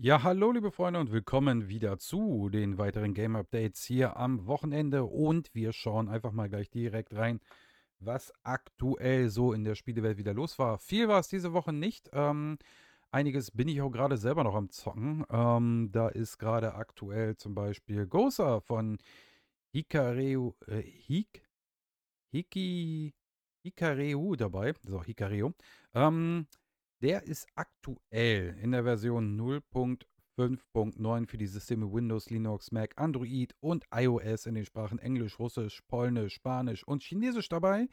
Ja, hallo liebe Freunde und willkommen wieder zu den weiteren Game Updates hier am Wochenende und wir schauen einfach mal gleich direkt rein, was aktuell so in der Spielewelt wieder los war. Viel war es diese Woche nicht. Ähm, einiges bin ich auch gerade selber noch am Zocken. Ähm, da ist gerade aktuell zum Beispiel Gosa von Hikareu, äh, Hik, Hiki, Hikareu dabei, so Hikareu. Ähm, der ist aktuell in der Version 0.5.9 für die Systeme Windows, Linux, Mac, Android und iOS in den Sprachen Englisch, Russisch, Polnisch, Spanisch und Chinesisch dabei.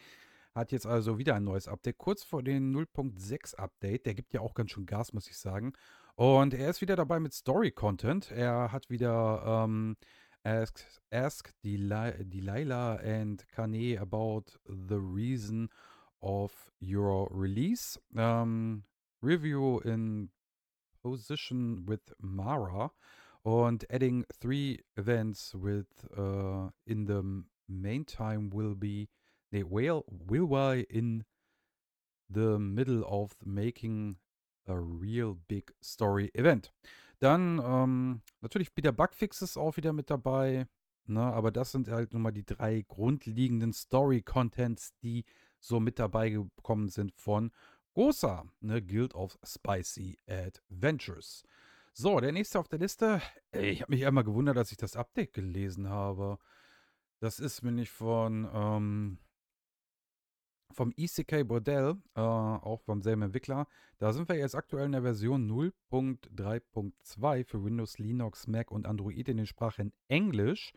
Hat jetzt also wieder ein neues Update, kurz vor dem 0.6 Update. Der gibt ja auch ganz schön Gas, muss ich sagen. Und er ist wieder dabei mit Story-Content. Er hat wieder ähm, Ask, ask Delilah and Kane about the reason of your release. Ähm, Review in Position with Mara und adding three events with uh, in the main time will be nee, will will I in the middle of making a real big story event. Dann ähm, natürlich wieder Bugfixes auch wieder mit dabei. Ne, aber das sind halt nun mal die drei grundlegenden Story-Contents, die so mit dabei gekommen sind von großer, ne, Guild of Spicy Adventures. So, der nächste auf der Liste. Ich habe mich einmal gewundert, dass ich das Update gelesen habe. Das ist nämlich von ähm, vom ECK Bordell, äh, auch vom selben Entwickler. Da sind wir jetzt aktuell in der Version 0.3.2 für Windows, Linux, Mac und Android in den Sprachen Englisch.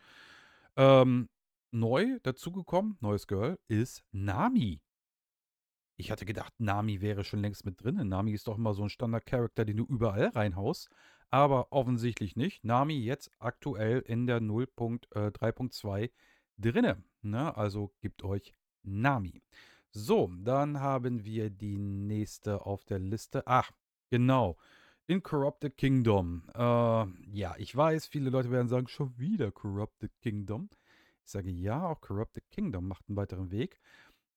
Ähm, neu dazugekommen, neues Girl, ist Nami. Ich hatte gedacht, Nami wäre schon längst mit drin. Nami ist doch immer so ein standard character den du überall reinhaust. Aber offensichtlich nicht. Nami jetzt aktuell in der 0.3.2 äh, drinne. Ne? Also gibt euch Nami. So, dann haben wir die nächste auf der Liste. Ach, genau. In Corrupted Kingdom. Äh, ja, ich weiß, viele Leute werden sagen, schon wieder Corrupted Kingdom. Ich sage ja, auch Corrupted Kingdom macht einen weiteren Weg.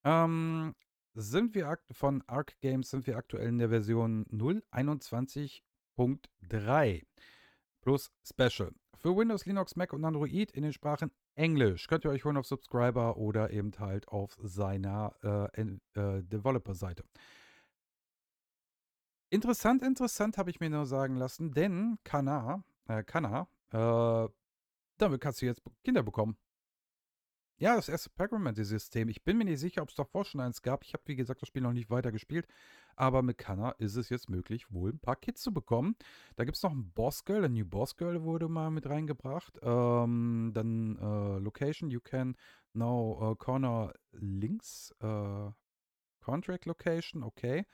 Ähm, sind wir von Arc Games sind wir aktuell in der Version 0.21.3 plus Special. Für Windows, Linux, Mac und Android in den Sprachen Englisch. Könnt ihr euch holen auf Subscriber oder eben halt auf seiner äh, äh, Developer-Seite. Interessant, interessant habe ich mir nur sagen lassen, denn Kana, äh, Kana, äh, damit kannst du jetzt Kinder bekommen. Ja, das erste Pyramid-System. Ich bin mir nicht sicher, ob es davor schon eins gab. Ich habe, wie gesagt, das Spiel noch nicht weitergespielt. Aber mit Kanna ist es jetzt möglich, wohl ein paar Kids zu bekommen. Da gibt es noch ein Boss Girl. eine New Boss Girl wurde mal mit reingebracht. Ähm, dann äh, Location. You can now uh, corner links. Äh, Contract Location. Okay.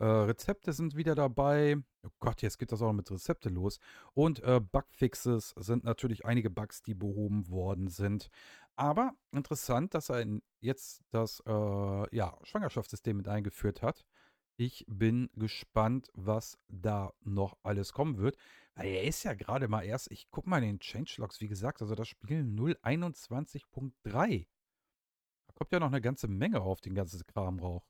Äh, Rezepte sind wieder dabei. Oh Gott, jetzt geht das auch noch mit Rezepte los. Und äh, Bugfixes sind natürlich einige Bugs, die behoben worden sind. Aber interessant, dass er jetzt das äh, ja, Schwangerschaftssystem mit eingeführt hat. Ich bin gespannt, was da noch alles kommen wird. Weil er ist ja gerade mal erst, ich gucke mal in den Changelogs, wie gesagt, also das Spiel 021.3. Da kommt ja noch eine ganze Menge auf den ganzen Kram rauf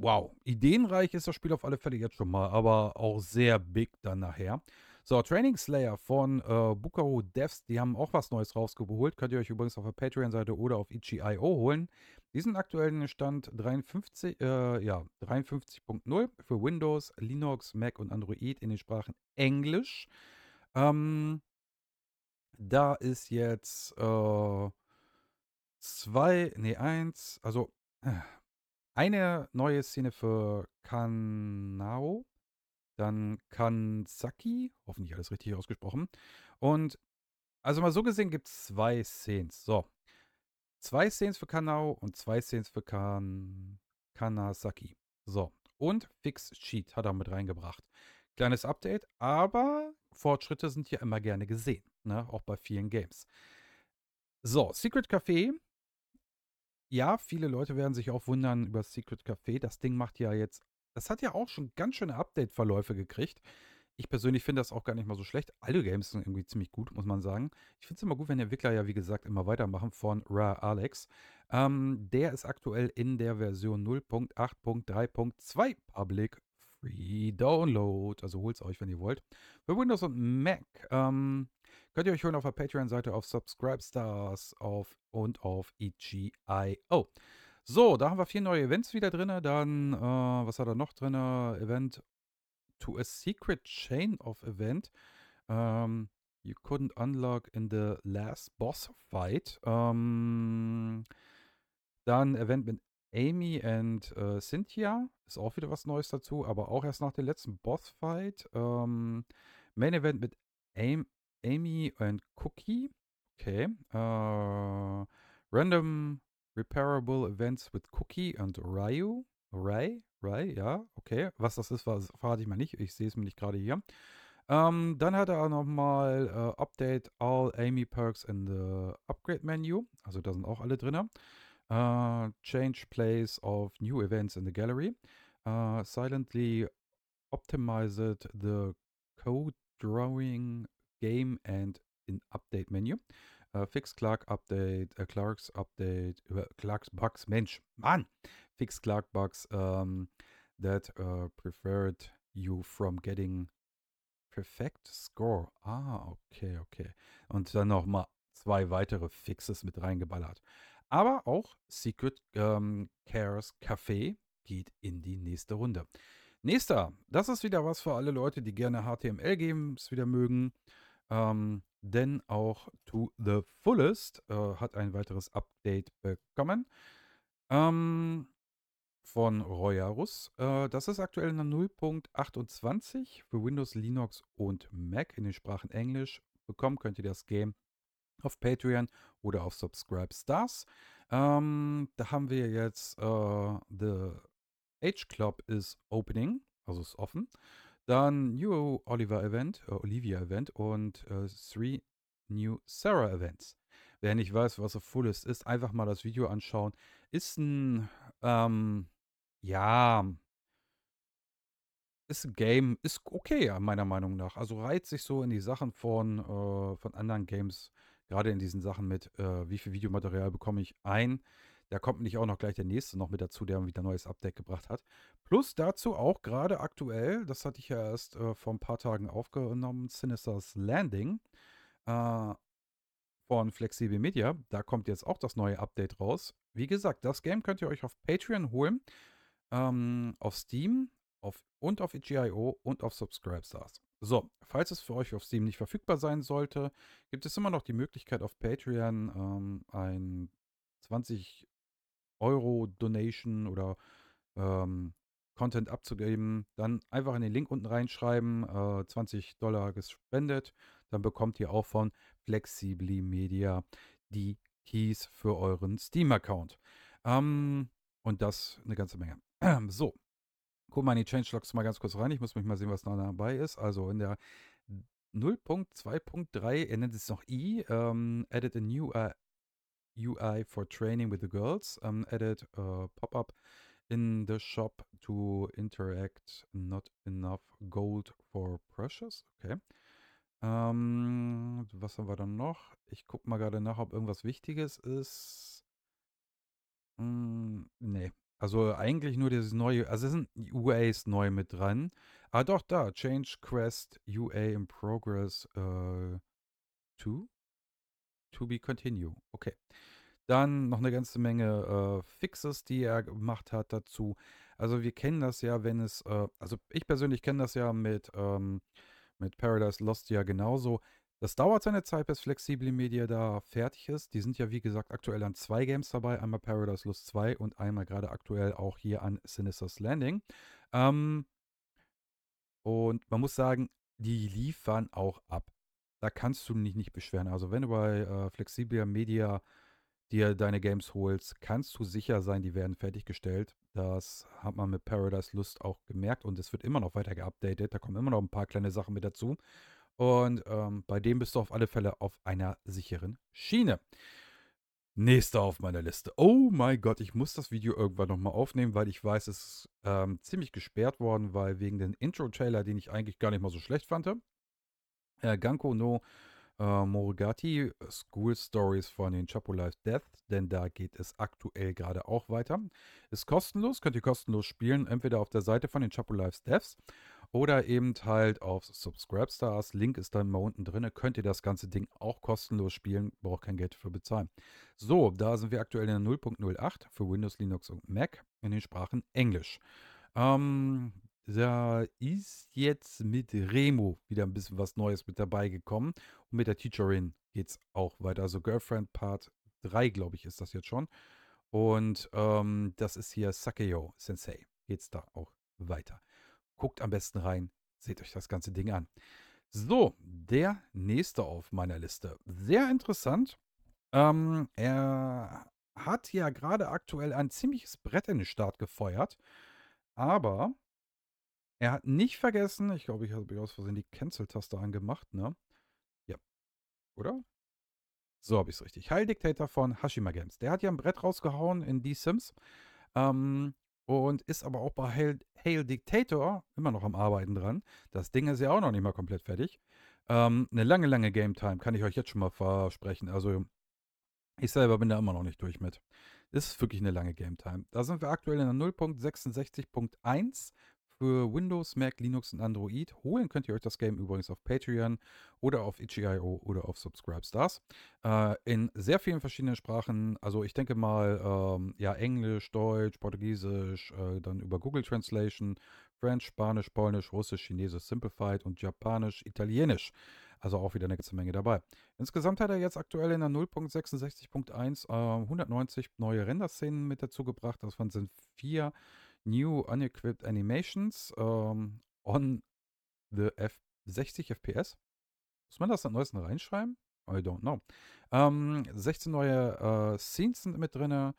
wow, ideenreich ist das Spiel auf alle Fälle jetzt schon mal, aber auch sehr big dann nachher. So, Training Slayer von äh, Bucaro Devs, die haben auch was Neues rausgeholt. Könnt ihr euch übrigens auf der Patreon-Seite oder auf itch.io holen. Diesen aktuellen Stand 53, äh, ja, 53.0 für Windows, Linux, Mac und Android in den Sprachen Englisch. Ähm, da ist jetzt äh, zwei, nee, eins, also äh, eine neue Szene für Kanao, dann Kansaki, hoffentlich alles richtig ausgesprochen. Und also mal so gesehen gibt es zwei Szenen. So. Zwei Szenen für Kanao und zwei Szenen für kan Kanasaki. So. Und Fix Sheet hat er mit reingebracht. Kleines Update, aber Fortschritte sind ja immer gerne gesehen. Ne? Auch bei vielen Games. So, Secret Café ja, viele Leute werden sich auch wundern über Secret Café. Das Ding macht ja jetzt, das hat ja auch schon ganz schöne Update-Verläufe gekriegt. Ich persönlich finde das auch gar nicht mal so schlecht. Alle Games sind irgendwie ziemlich gut, muss man sagen. Ich finde es immer gut, wenn Entwickler ja, wie gesagt, immer weitermachen von Ra Alex. Ähm, der ist aktuell in der Version 0.8.3.2 Public Free Download. Also holt's euch, wenn ihr wollt. Für Windows und Mac. Ähm, Könnt ihr euch holen auf der Patreon-Seite, auf Subscribestars auf, und auf EGIO. So, da haben wir vier neue Events wieder drin. Dann, äh, was hat er noch drin? Event to a secret chain of event. Um, ähm, you couldn't unlock in the last boss fight. Um, ähm, dann Event mit Amy and äh, Cynthia. Ist auch wieder was Neues dazu, aber auch erst nach dem letzten Bossfight. Ähm, Main Event mit Aim Amy and Cookie. Okay. Uh, random Repairable Events with Cookie and Ryu. Ray? Ray, ja, okay. Was das ist, verrate ich mal nicht. Ich sehe es mir nicht gerade hier. Ähm, dann hat er auch nochmal äh, Update All Amy Perks in the Upgrade Menu. Also da sind auch alle drin. Äh, change Place of New Events in the Gallery. Äh, silently Optimized the Code Drawing Game and in Update Menu. Uh, Fix Clark Update, uh, Clarks Update, uh, Clarks Bugs, Mensch, Mann! Fix Clark Bugs um, ähm, that uh, preferred you from getting perfect score. Ah, okay, okay. Und dann nochmal zwei weitere Fixes mit reingeballert. Aber auch Secret ähm, Cares Café geht in die nächste Runde. Nächster, das ist wieder was für alle Leute, die gerne HTML-Games wieder mögen. Ähm, denn auch To the Fullest äh, hat ein weiteres Update bekommen ähm, von Royarus. Äh, das ist aktuell in der 0.28 für Windows, Linux und Mac in den Sprachen Englisch. Bekommen könnt ihr das Game auf Patreon oder auf Subscribe Stars. Ähm, da haben wir jetzt äh, The Age Club is Opening, also ist offen. Dann New Oliver Event, äh, Olivia Event und äh, Three New Sarah Events. Wer nicht weiß, was auf Fullest ist, einfach mal das Video anschauen. Ist ein, ähm, ja, ist ein Game, ist okay, meiner Meinung nach. Also reiht sich so in die Sachen von, äh, von anderen Games, gerade in diesen Sachen mit, äh, wie viel Videomaterial bekomme ich ein. Da kommt nicht auch noch gleich der nächste noch mit dazu, der wieder ein neues Update gebracht hat. Plus dazu auch gerade aktuell, das hatte ich ja erst äh, vor ein paar Tagen aufgenommen, Sinister's Landing äh, von Flexible Media. Da kommt jetzt auch das neue Update raus. Wie gesagt, das Game könnt ihr euch auf Patreon holen, ähm, auf Steam auf, und auf EGIO und auf Subscribestars. So, falls es für euch auf Steam nicht verfügbar sein sollte, gibt es immer noch die Möglichkeit auf Patreon ähm, ein 20 Euro Donation oder ähm, Content abzugeben, dann einfach in den Link unten reinschreiben, äh, 20 Dollar gespendet, dann bekommt ihr auch von Flexibly Media die Keys für euren Steam-Account. Ähm, und das eine ganze Menge. so, guck mal in die Changelogs mal ganz kurz rein. Ich muss mich mal sehen, was da dabei ist. Also in der 0.2.3, er nennt es noch i, ähm, added a new uh, UI for training with the girls um, ähm, added a äh, pop up in the shop to interact. Not enough gold for precious. Okay. Ähm, was haben wir dann noch? Ich gucke mal gerade nach, ob irgendwas Wichtiges ist. Hm, nee. Also eigentlich nur dieses neue, also es sind UAs neu mit dran. Ah doch, da, Change Quest UA in Progress 2. Äh, To be continue. Okay. Dann noch eine ganze Menge äh, Fixes, die er gemacht hat dazu. Also wir kennen das ja, wenn es, äh, also ich persönlich kenne das ja mit, ähm, mit Paradise Lost ja genauso. Das dauert seine Zeit, bis Flexible Media da fertig ist. Die sind ja, wie gesagt, aktuell an zwei Games dabei. Einmal Paradise Lost 2 und einmal gerade aktuell auch hier an Sinister's Landing. Ähm, und man muss sagen, die liefern auch ab da kannst du dich nicht beschweren. Also wenn du bei äh, Flexibler Media dir deine Games holst, kannst du sicher sein, die werden fertiggestellt. Das hat man mit Paradise Lust auch gemerkt und es wird immer noch weiter geupdatet. Da kommen immer noch ein paar kleine Sachen mit dazu. Und ähm, bei dem bist du auf alle Fälle auf einer sicheren Schiene. Nächster auf meiner Liste. Oh mein Gott, ich muss das Video irgendwann nochmal aufnehmen, weil ich weiß, es ist ähm, ziemlich gesperrt worden, weil wegen den Intro-Trailer, den ich eigentlich gar nicht mal so schlecht fand, äh, Ganko no äh, Morigati, äh, School Stories von den Chapo Life Death, denn da geht es aktuell gerade auch weiter. Ist kostenlos, könnt ihr kostenlos spielen, entweder auf der Seite von den Chapo Life Deaths oder eben halt auf Subscribestars. Link ist dann mal unten drin. Könnt ihr das ganze Ding auch kostenlos spielen, braucht kein Geld für bezahlen. So, da sind wir aktuell in der 0.08 für Windows, Linux und Mac in den Sprachen Englisch. Ähm, da ist jetzt mit Remo wieder ein bisschen was Neues mit dabei gekommen. Und mit der Teacherin geht es auch weiter. Also Girlfriend Part 3, glaube ich, ist das jetzt schon. Und ähm, das ist hier Sakeyo Sensei. Geht's da auch weiter. Guckt am besten rein, seht euch das ganze Ding an. So, der nächste auf meiner Liste. Sehr interessant. Ähm, er hat ja gerade aktuell ein ziemliches Brett in den Start gefeuert. Aber er hat nicht vergessen, ich glaube, ich habe aus Versehen die Cancel-Taste angemacht, ne? Ja. Oder? So habe ich es richtig. Heil Dictator von Hashima Games. Der hat ja ein Brett rausgehauen in The Sims. Ähm, und ist aber auch bei Hail, Hail, Dictator immer noch am Arbeiten dran. Das Ding ist ja auch noch nicht mal komplett fertig. Ähm, eine lange, lange Game Time kann ich euch jetzt schon mal versprechen. Also ich selber bin da immer noch nicht durch mit. Das ist wirklich eine lange Game Time. Da sind wir aktuell in der 0.66.1 für Windows, Mac, Linux und Android. Holen könnt ihr euch das Game übrigens auf Patreon oder auf itch.io oder auf Subscribestars. Äh, in sehr vielen verschiedenen Sprachen. Also ich denke mal, ähm, ja, Englisch, Deutsch, Portugiesisch, äh, dann über Google Translation, French, Spanisch, Polnisch, Russisch, Chinesisch, Simplified und Japanisch, Italienisch. Also auch wieder eine ganze Menge dabei. Insgesamt hat er jetzt aktuell in der 0.66.1 äh, 190 neue Render-Szenen mit dazu gebracht. Davon sind vier New Unequipped Animations ähm, on the F 60 FPS. Muss man das am neuesten reinschreiben? I don't know. Ähm, 16 neue äh, Scenes sind mit drin.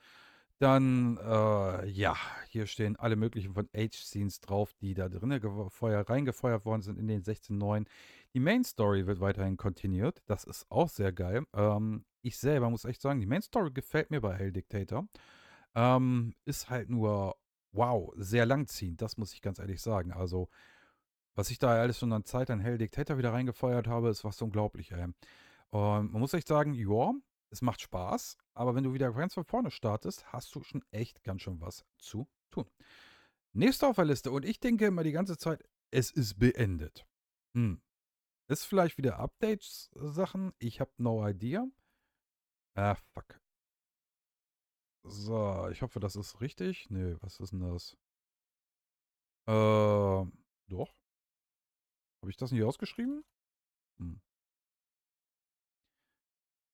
Dann, äh, ja, hier stehen alle möglichen von Age-Scenes drauf, die da drinnen reingefeuert worden sind in den 16 neuen. Die Main-Story wird weiterhin continued. Das ist auch sehr geil. Ähm, ich selber muss echt sagen, die Main-Story gefällt mir bei Hell Dictator. Ähm, ist halt nur wow, sehr langziehend, das muss ich ganz ehrlich sagen. Also, was ich da alles schon an Zeit an Helldict wieder reingefeuert habe, ist was unglaublich, ey. Und ähm, man muss echt sagen, ja, es macht Spaß, aber wenn du wieder ganz von vorne startest, hast du schon echt ganz schön was zu tun. Nächste auf der Liste, und ich denke immer die ganze Zeit, es ist beendet. Hm. Ist vielleicht wieder Updates-Sachen, ich habe no idea. Ah, fuck. So, ich hoffe, das ist richtig. Nee, was ist denn das? Äh, doch. Habe ich das nicht ausgeschrieben? Hm.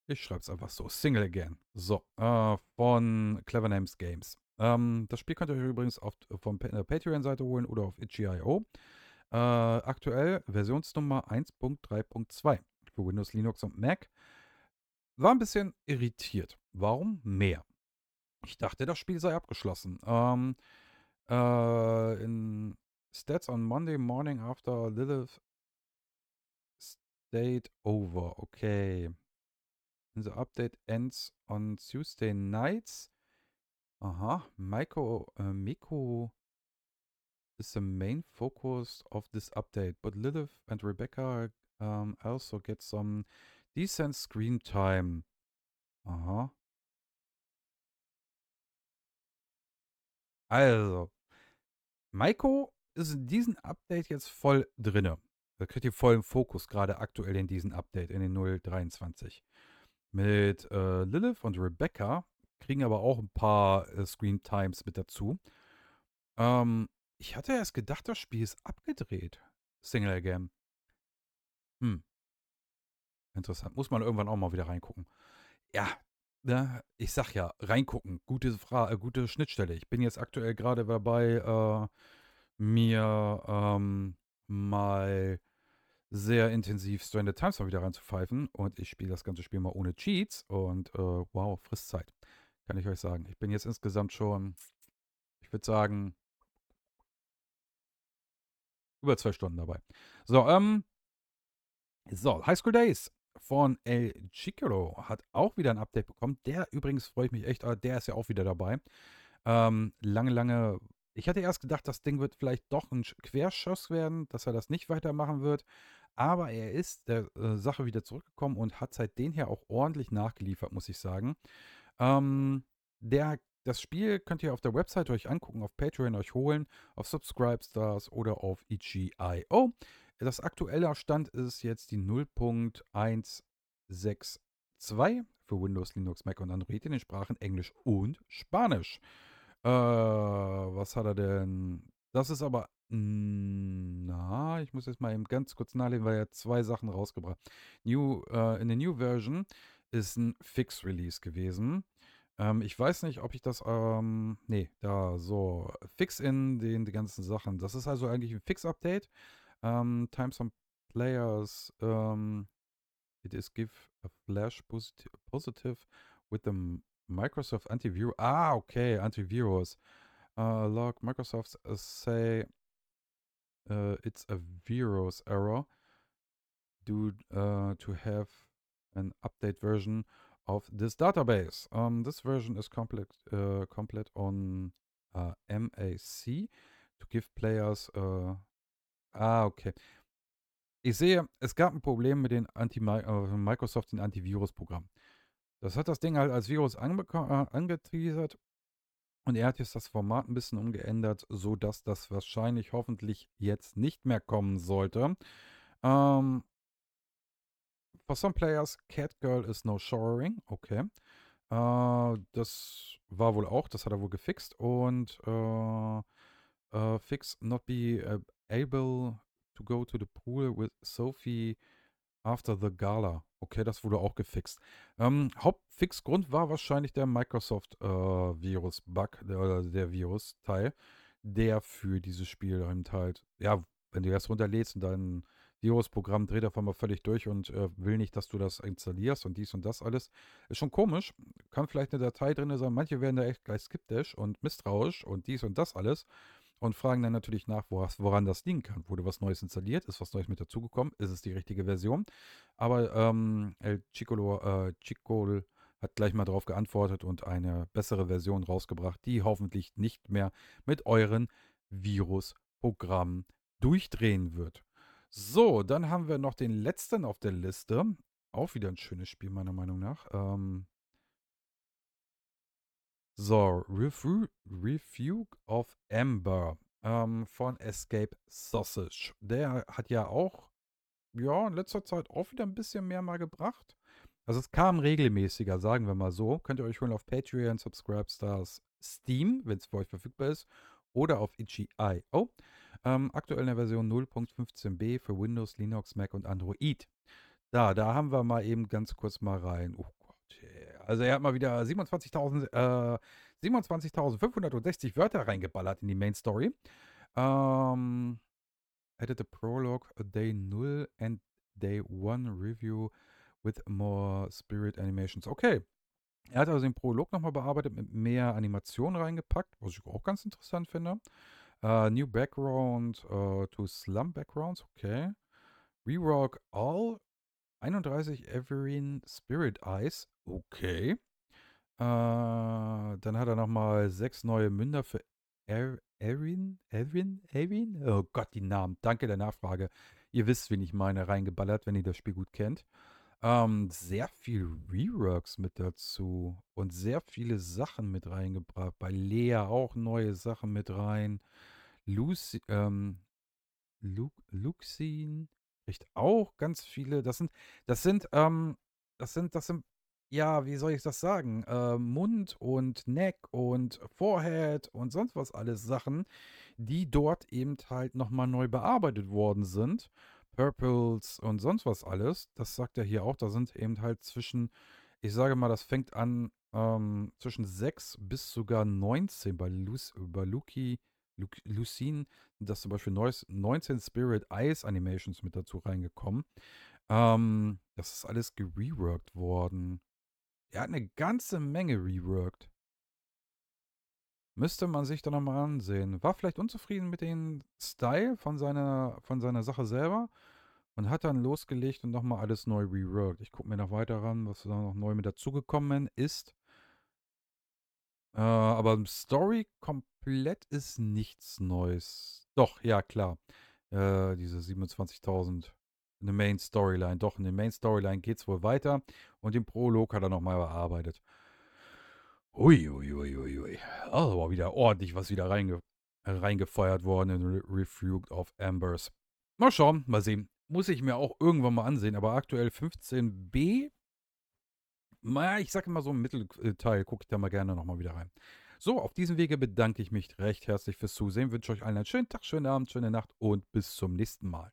Ich schreibe es einfach so. Single Again. So, äh, von Clever Names Games. Ähm, das Spiel könnt ihr euch übrigens auf, von der äh, Patreon-Seite holen oder auf itch.io. Äh, aktuell Versionsnummer 1.3.2 für Windows, Linux und Mac. War ein bisschen irritiert. Warum mehr? Ich dachte, das Spiel sei abgeschlossen. Ähm, äh, in Stats on Monday morning after Lilith stayed over. Okay. And the update ends on Tuesday nights. Aha, Miko, uh, äh, Miko is the main focus of this update, but Lilith and Rebecca um, also get some decent screen time. Aha. Also, Maiko ist in diesem Update jetzt voll drinne. Da kriegt ihr vollen Fokus gerade aktuell in diesem Update, in den 023. Mit äh, Lilith und Rebecca kriegen aber auch ein paar äh, Screen Times mit dazu. Ähm, ich hatte erst gedacht, das Spiel ist abgedreht. Single Again. Hm. Interessant. Muss man irgendwann auch mal wieder reingucken. Ja, ne, ich sag ja, reingucken, gute, Fra äh, gute Schnittstelle. Ich bin jetzt aktuell gerade dabei, äh, mir ähm, mal sehr intensiv Stranded Times mal wieder reinzupfeifen und ich spiele das ganze Spiel mal ohne Cheats und äh, wow, Frisszeit, kann ich euch sagen. Ich bin jetzt insgesamt schon, ich würde sagen, über zwei Stunden dabei. So, ähm, so, High School Days von El Chicolo hat auch wieder ein Update bekommen. Der übrigens freue ich mich echt, der ist ja auch wieder dabei. Ähm, lange, lange. Ich hatte erst gedacht, das Ding wird vielleicht doch ein Querschuss werden, dass er das nicht weitermachen wird. Aber er ist der äh, Sache wieder zurückgekommen und hat seitdem her auch ordentlich nachgeliefert, muss ich sagen. Ähm, der, das Spiel könnt ihr auf der Website euch angucken, auf Patreon euch holen, auf Subscribestars oder auf EGIO. Das aktuelle Stand ist jetzt die 0.162 für Windows, Linux, Mac und Android in den Sprachen Englisch und Spanisch. Äh, was hat er denn? Das ist aber. Hm, na, ich muss jetzt mal eben ganz kurz nachlesen, weil er zwei Sachen rausgebracht. New, äh, in der New Version ist ein Fix-Release gewesen. Ähm, ich weiß nicht, ob ich das. Ähm, nee, da so. Fix in den, den ganzen Sachen. Das ist also eigentlich ein Fix-Update. Um, ähm, times on players. Um, it is give a flash positive with the Microsoft antivirus. Ah, okay, antivirus. Uh, log Microsoft uh, say uh, it's a virus error due uh, to have an update version of this database. Um, this version is complete uh, complete on uh, MAC to give players uh, Ah, okay. Ich sehe, es gab ein Problem mit den Anti äh, Microsoft, den Antivirus-Programm. Das hat das Ding halt als Virus angeko- äh, angeteasert und er hat jetzt das Format ein bisschen umgeändert, sodass das wahrscheinlich hoffentlich jetzt nicht mehr kommen sollte. Ähm, for some players, Catgirl is no showering. Okay. Äh, das war wohl auch, das hat er wohl gefixt und äh, äh Fix Not Be äh, able to go to the pool with Sophie after the gala. Okay, das wurde auch gefixt. Ähm, Hauptfixgrund war wahrscheinlich der Microsoft-Virus-Bug, äh, der, der Virus-Teil, der für dieses Spiel eben halt, halt, ja, wenn du das runterlädst und dein Virus-Programm dreht auf einmal völlig durch und äh, will nicht, dass du das installierst und dies und das alles. Ist schon komisch. Kann vielleicht eine Datei drin sein. Manche werden da echt gleich skeptisch und misstrauisch und dies und das alles und fragen dann natürlich nach, woran das liegen kann. Wurde was Neues installiert? Ist was Neues mit dazugekommen? Ist es die richtige Version? Aber ähm, El Chicolo, äh, Chicol hat gleich mal darauf geantwortet und eine bessere Version rausgebracht, die hoffentlich nicht mehr mit euren Virusprogrammen durchdrehen wird. So, dann haben wir noch den letzten auf der Liste. Auch wieder ein schönes Spiel, meiner Meinung nach. Ähm, so, Review, Review of Amber ähm, von Escape Sausage. Der hat ja auch, ja, in letzter Zeit auch wieder ein bisschen mehr mal gebracht. Also es kam regelmäßiger, sagen wir mal so. Könnt ihr euch holen auf Patreon, Subscribestars, Steam, wenn es für euch verfügbar ist, oder auf itch.io. Ähm, aktuell in der Version 0.15b für Windows, Linux, Mac und Android. Da, da haben wir mal eben ganz kurz mal rein. Oh also er hat mal wieder 27.000, äh, 27.560 Wörter reingeballert in die Main Story. Ähm, added a prologue, day 0 and day 1 review with more spirit animations. Okay. Er hat also den Prolog nochmal bearbeitet, mit mehr Animationen reingepackt, was ich auch ganz interessant finde. Uh, new Background uh, to Slum Backgrounds, okay. Rework all 31 Everin Spirit Eyes. Okay. Äh, dann hat er nochmal sechs neue Münder für Erin? Erin? Erin? Oh Gott, die Namen. Danke der Nachfrage. Ihr wisst, wen ich meine, reingeballert, wenn ihr das Spiel gut kennt. Ähm, sehr viel Reworks mit dazu und sehr viele Sachen mit reingebracht. Bei Lea auch neue Sachen mit rein. Lucy, ähm, Lu Luxin, kriegt auch ganz viele. Das sind, das sind, ähm, das sind, das sind, ja, wie soll ich das sagen? Äh, Mund und Neck und Forehead und sonst was alles Sachen, die dort eben halt nochmal neu bearbeitet worden sind. Purples und sonst was alles. Das sagt er hier auch. Da sind eben halt zwischen, ich sage mal, das fängt an ähm, zwischen 6 bis sogar 19 bei, Luz, bei Luki Lucine, Lucene, das zum Beispiel 19 Spirit Eyes Animations mit dazu reingekommen. Ähm, das ist alles gereworked worden. Er hat eine ganze Menge reworked. Müsste man sich da nochmal ansehen. War vielleicht unzufrieden mit dem Style von seiner, von seiner Sache selber und hat dann losgelegt und nochmal alles neu reworked. Ich gucke mir noch weiter ran, was da noch neu mit dazugekommen ist. Äh, aber Story komplett komplett ist nichts Neues. Doch, ja, klar. Äh, diese 27.000 eine Main Storyline. Doch, in der Main Storyline geht es wohl weiter. Und den Prolog hat er nochmal bearbeitet. Uiuiuiui. Ui, ui, ui. Also war wieder ordentlich was wieder reinge reingefeuert worden in Re Refuge of Embers. Mal schauen, mal sehen. Muss ich mir auch irgendwann mal ansehen. Aber aktuell 15b. Naja, ich sag immer so im Mittelteil. Gucke ich da mal gerne nochmal wieder rein. So, auf diesem Wege bedanke ich mich recht herzlich fürs Zusehen, wünsche euch allen einen schönen Tag, schönen Abend, schöne Nacht und bis zum nächsten Mal.